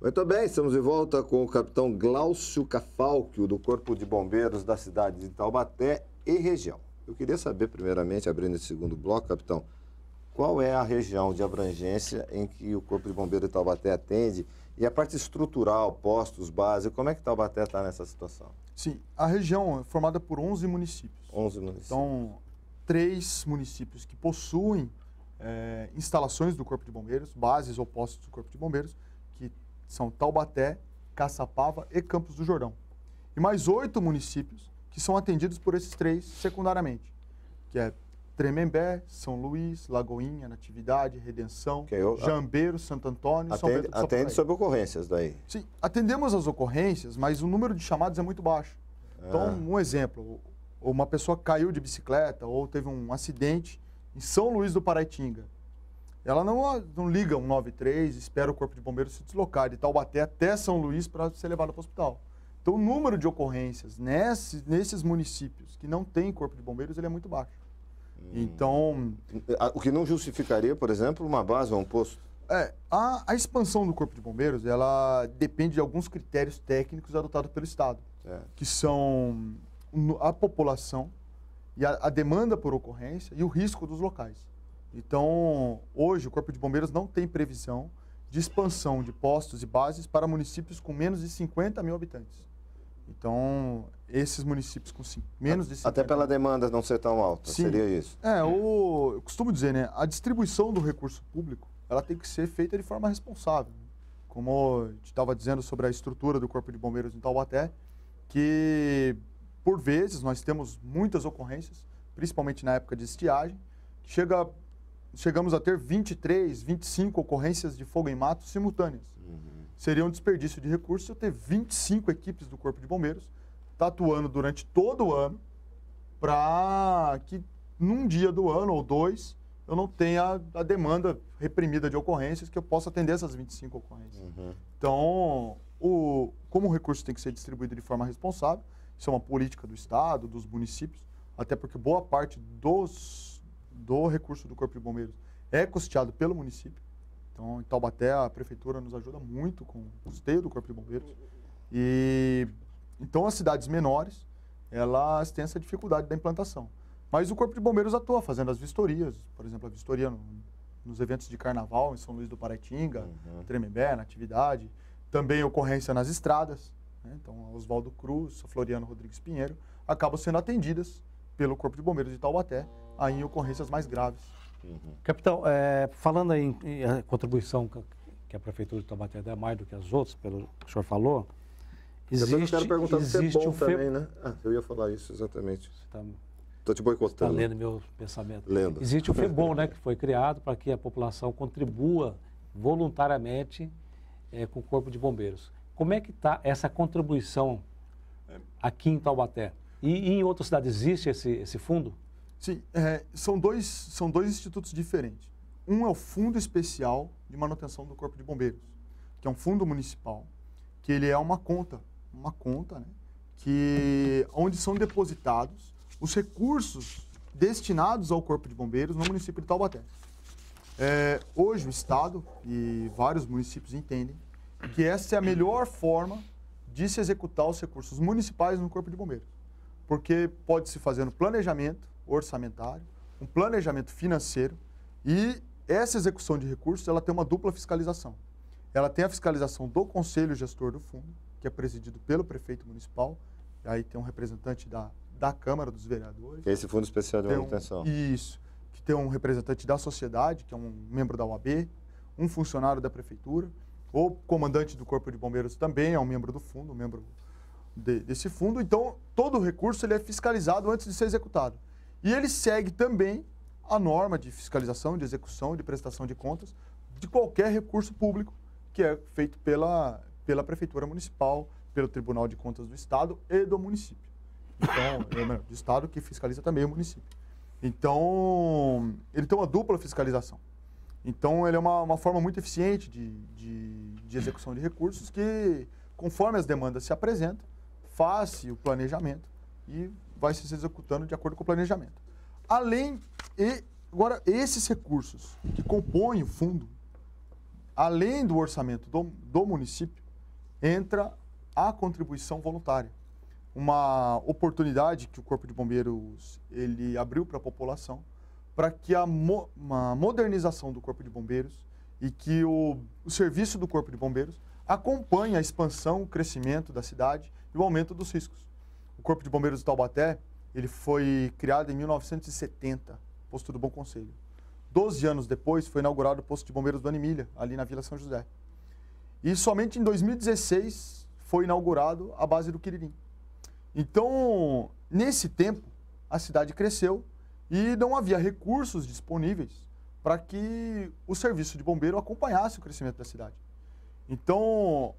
Muito bem, estamos de volta com o capitão Glaucio Cafalquio, do Corpo de Bombeiros da cidade de Taubaté e região. Eu queria saber, primeiramente, abrindo esse segundo bloco, capitão, qual é a região de abrangência em que o Corpo de Bombeiros de Taubaté atende e a parte estrutural, postos, base, como é que Taubaté está nessa situação? Sim, a região é formada por 11 municípios. 11 municípios. Então, três municípios que possuem é, instalações do Corpo de Bombeiros, bases ou postos do Corpo de Bombeiros, são Taubaté, Caçapava e Campos do Jordão. E mais oito municípios que são atendidos por esses três secundariamente, que é Tremembé, São Luís, Lagoinha, Natividade, Redenção, eu, Jambeiro, Santo Antônio, atende, São Bento do Atende sobre ocorrências daí? Sim, atendemos as ocorrências, mas o número de chamados é muito baixo. Então, ah. Então, um exemplo, uma pessoa caiu de bicicleta ou teve um acidente em São Luís do Paraitinga ela não, ah, não liga 193, espera o corpo de bombeiros se deslocar de Taubaté até São Luís para ser levado para o hospital. Então, o número de ocorrências nesses, nesses municípios que não tem corpo de bombeiros ele é muito baixo. Hum. Então... O que não justificaria, por exemplo, uma base ou um posto? É, a, a, expansão do corpo de bombeiros, ela depende de alguns critérios técnicos adotados pelo Estado, é. que são a população e a, a demanda por ocorrência e o risco dos locais. Então, hoje, o Corpo de Bombeiros não tem previsão de expansão de postos e bases para municípios com menos de 50 mil habitantes. Então, esses municípios com menos de 50 Até pela demanda não ser tão alta, Sim. seria isso? É, o, eu costumo dizer, né? A distribuição do recurso público, ela tem que ser feita de forma responsável. Como eu estava dizendo sobre a estrutura do Corpo de Bombeiros em Taubaté, que, por vezes, nós temos muitas ocorrências, principalmente na época de estiagem, que chega chegamos a ter 23, 25 ocorrências de fogo em mato simultâneas. Uhum. Seria um desperdício de recursos eu ter 25 equipes do Corpo de Bombeiros tatuando durante todo o ano para que num dia do ano ou dois eu não tenha a demanda reprimida de ocorrências que eu possa atender essas 25 ocorrências. Uhum. Então, o, como o recurso tem que ser distribuído de forma responsável, isso é uma política do Estado, dos municípios, até porque boa parte dos do recurso do Corpo de Bombeiros é custeado pelo município. Então, em Taubaté, a prefeitura nos ajuda muito com o custeio do Corpo de Bombeiros. E então as cidades menores, elas têm essa dificuldade da implantação. Mas o Corpo de Bombeiros atua fazendo as vistorias, por exemplo, a vistoria no, nos eventos de carnaval em São Luís do Paraitinga, uhum. Tremembé, na atividade, também ocorrência nas estradas, né? então Oswaldo Cruz, Floriano Rodrigues Pinheiro, acabam sendo atendidas pelo Corpo de Bombeiros de Taubaté, aí em ocorrências mais graves. Uhum. Capitão, é, falando em, em contribuição que a Prefeitura de Taubaté dá mais do que as outras, pelo que o senhor falou, existe, eu quero perguntar existe se é bom um também, fe... né? Ah, eu ia falar isso, exatamente. Estou tá, te boicotando. Está lendo meu pensamento. Lendo. Existe o FEBOM, né, que foi criado para que a população contribua voluntariamente é, com o Corpo de Bombeiros. Como é que está essa contribuição é. aqui em Taubaté? E, e em outras cidades existe esse, esse fundo? Sim, é, são, dois, são dois institutos diferentes. Um é o Fundo Especial de Manutenção do Corpo de Bombeiros, que é um fundo municipal, que ele é uma conta, uma conta, né, que onde são depositados os recursos destinados ao Corpo de Bombeiros no município de Taubaté. É, hoje o Estado e vários municípios entendem que essa é a melhor forma de se executar os recursos municipais no Corpo de Bombeiros porque pode se fazer um planejamento orçamentário, um planejamento financeiro e essa execução de recursos ela tem uma dupla fiscalização. Ela tem a fiscalização do conselho gestor do fundo, que é presidido pelo prefeito municipal, e aí tem um representante da, da Câmara dos Vereadores. Que é esse fundo especial de manutenção. Um, isso, que tem um representante da sociedade, que é um membro da UAB, um funcionário da prefeitura, o comandante do Corpo de Bombeiros também é um membro do fundo, um membro de, desse fundo. Então, todo o recurso ele é fiscalizado antes de ser executado. E ele segue também a norma de fiscalização, de execução, de prestação de contas de qualquer recurso público que é feito pela, pela Prefeitura Municipal, pelo Tribunal de Contas do Estado e do município. Então, é do Estado que fiscaliza também o município. Então, ele tem uma dupla fiscalização. Então, ele é uma, uma forma muito eficiente de, de, de execução de recursos que, conforme as demandas se apresentam, faz o planejamento e vai se executando de acordo com o planejamento. Além, e, agora, esses recursos que compõem o fundo, além do orçamento do, do município, entra a contribuição voluntária. Uma oportunidade que o Corpo de Bombeiros ele abriu para a população, para que a mo, uma modernização do Corpo de Bombeiros e que o, o serviço do Corpo de Bombeiros acompanhe a expansão, o crescimento da cidade o aumento dos riscos. O Corpo de Bombeiros de Taubaté ele foi criado em 1970, posto do Bom Conselho. Doze anos depois, foi inaugurado o posto de bombeiros do Animilha, ali na Vila São José. E somente em 2016 foi inaugurado a base do Quiririm. Então, nesse tempo, a cidade cresceu e não havia recursos disponíveis para que o serviço de bombeiro acompanhasse o crescimento da cidade. Então,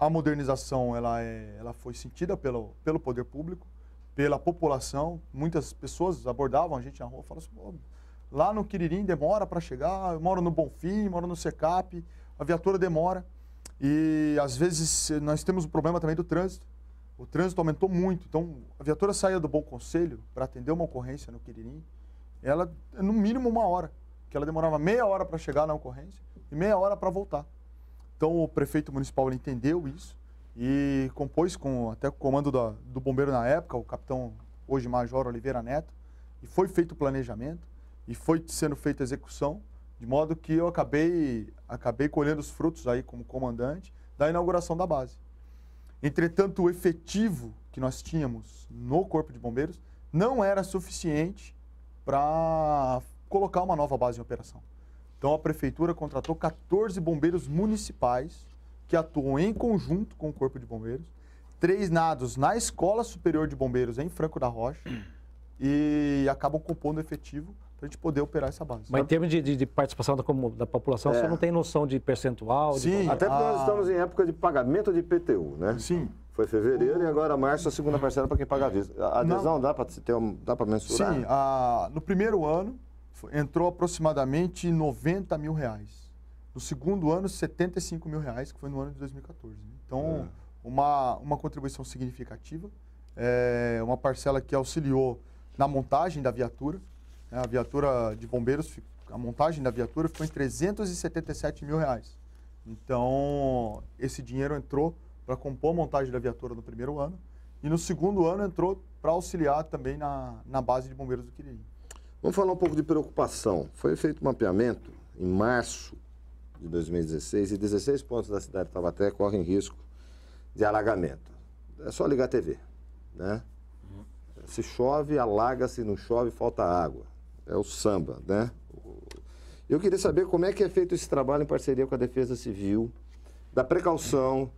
a modernização ela, é, ela foi sentida pelo, pelo poder público, pela população. Muitas pessoas abordavam a gente na rua e falavam assim, lá no Quiririm demora para chegar, eu moro no Bonfim, moro no Secap, a viatura demora. E às vezes nós temos o um problema também do trânsito. O trânsito aumentou muito. Então, a viatura saía do Bom Conselho para atender uma ocorrência no Quiririm, ela, no mínimo uma hora, que ela demorava meia hora para chegar na ocorrência e meia hora para voltar. Então o prefeito municipal entendeu isso e compôs com até o comando da, do bombeiro na época, o capitão hoje Major Oliveira Neto, e foi feito o planejamento e foi sendo feita a execução, de modo que eu acabei acabei colhendo os frutos aí como comandante da inauguração da base. Entretanto, o efetivo que nós tínhamos no Corpo de Bombeiros não era suficiente para colocar uma nova base em operação. Então a prefeitura contratou 14 bombeiros municipais que atuam em conjunto com o Corpo de Bombeiros, três nados na Escola Superior de Bombeiros em Franco da Rocha e acabam compondo efetivo para a gente poder operar essa base. Mas sabe? em termos de, de, de participação da, da população, é. você não tem noção de percentual? Sim. De... Até porque ah. nós estamos em época de pagamento de IPTU, né? Sim. Foi fevereiro e agora março a segunda parcela para quem paga a vista. A adesão não. dá para mensurar? Sim, no primeiro ano entrou aproximadamente 90 mil reais. No segundo ano, 75 mil reais, que foi no ano de 2014. Né? Então, é. uma, uma contribuição significativa, é, uma parcela que auxiliou na montagem da viatura. Né, a viatura de bombeiros, a montagem da viatura ficou em 377 mil reais. Então, esse dinheiro entrou para compor a montagem da viatura no primeiro ano. E no segundo ano entrou para auxiliar também na, na base de bombeiros do Quiririm. Vamos falar um pouco de preocupação. Foi feito um mapeamento em março de 2016 e 16 pontos da cidade de Taubaté correm risco de alagamento. É só ligar a TV, né? Se chove, alaga, se não chove, falta água. É o samba, né? Eu queria saber como é que é feito esse trabalho em parceria com a Defesa Civil, da precaução,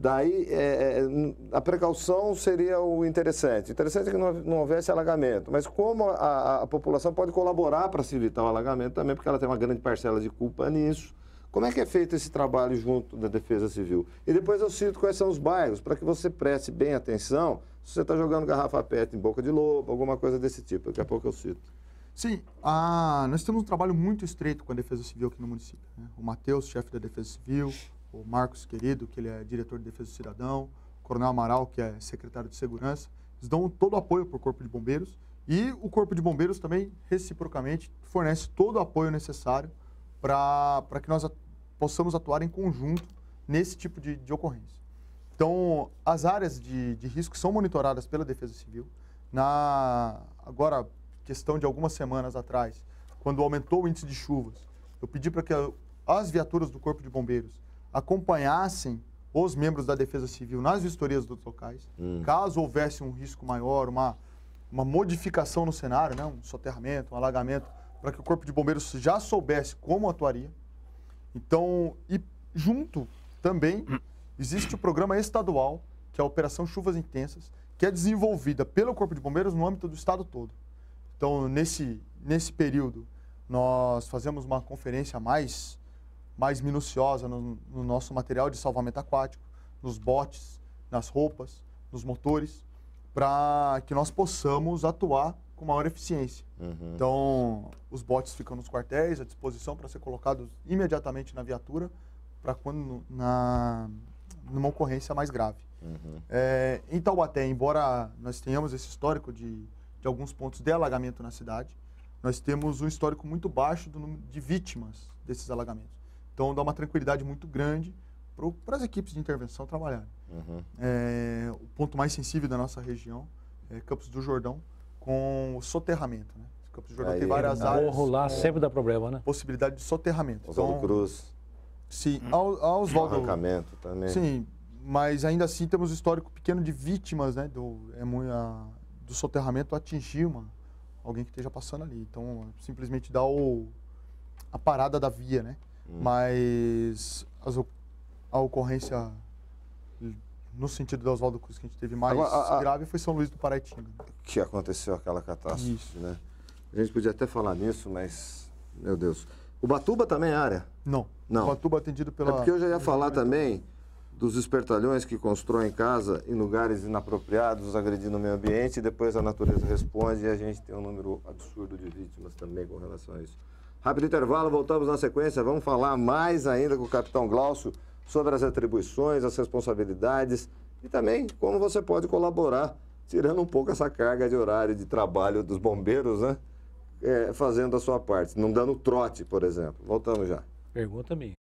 Daí, é, é, a precaução seria o interessante. O interessante é que não, houvesse alagamento, mas como a, a população pode colaborar para se evitar o alagamento também, porque ela tem uma grande parcela de culpa nisso. Como é que é feito esse trabalho junto da Defesa Civil? E depois eu cito quais são os bairros, para que você preste bem atenção se você está jogando garrafa PET em boca de lobo, alguma coisa desse tipo. Daqui a pouco eu cito. Sim, a... nós temos um trabalho muito estreito com a Defesa Civil aqui no município. Né? O Matheus, chefe da Defesa Civil, o Marcos Querido, que ele é diretor de Defesa do Cidadão, o Coronel Amaral, que é secretário de Segurança, eles dão todo o apoio para o Corpo de Bombeiros e o Corpo de Bombeiros também, reciprocamente, fornece todo o apoio necessário para que nós possamos atuar em conjunto nesse tipo de, de ocorrência. Então, as áreas de, de risco são monitoradas pela Defesa Civil. Na agora questão de algumas semanas atrás, quando aumentou o índice de chuvas, eu pedi para que as viaturas do Corpo de Bombeiros acompanhassem os membros da Defesa Civil nas vistorias dos locais, hum. caso houvesse um risco maior, uma, uma modificação no cenário, né? um soterramento, um alagamento, para que o Corpo de Bombeiros já soubesse como atuaria. Então, e junto também existe o programa estadual, que é a Operação Chuvas Intensas, que é desenvolvida pelo Corpo de Bombeiros no âmbito do estado todo. Então, nesse, nesse período, nós fazemos uma conferência mais mais minuciosa no, no nosso material de salvamento aquático, nos botes, nas roupas, nos motores, para que nós possamos atuar com maior eficiência. Uhum. Então, os botes ficam nos quartéis à disposição para ser colocados imediatamente na viatura para quando na numa ocorrência mais grave. Uhum. É, em Taubaté, embora nós tenhamos esse histórico de, de alguns pontos de alagamento na cidade, nós temos um histórico muito baixo do número de vítimas desses alagamentos. Então dá uma tranquilidade muito grande para as equipes de intervenção trabalharem. Uhum. É, o ponto mais sensível da nossa região é Campos do Jordão, com o soterramento. Né? Campos do Jordão Aí, tem várias áreas. Morro lá sempre dá problema, né? Possibilidade de soterramento. Oswaldo então, Cruz. Sim, hum. ao, ao Oswaldo. Arrancamento também. Sim, mas ainda assim temos um histórico pequeno de vítimas né, do, é, a, do soterramento atingir uma, alguém que esteja passando ali. Então, simplesmente dá o, a parada da via, né? Hum. Mas as, a ocorrência no sentido do Oswaldo Cruz que a gente teve mais Agora, a, grave foi São Luís do Paraitinga. Que aconteceu aquela catástrofe, Isso. né? A gente podia até falar nisso, mas, meu Deus. O Batuba também é área? Não. Não. O Batuba é atendido pela... É porque eu já ia falar também dos espertalhões que constroem casa em lugares inapropriados, agredindo o meio ambiente, e depois a natureza responde e a gente tem um número absurdo de vítimas também com relação a isso. Rápido intervalo, voltamos na sequência. Vamos falar mais ainda com o capitão Glaucio sobre as atribuições, as responsabilidades e também como você pode colaborar, tirando um pouco essa carga de horário de trabalho dos bombeiros, né? É, fazendo a sua parte, não dando trote, por exemplo. Voltamos já. Pergunta minha.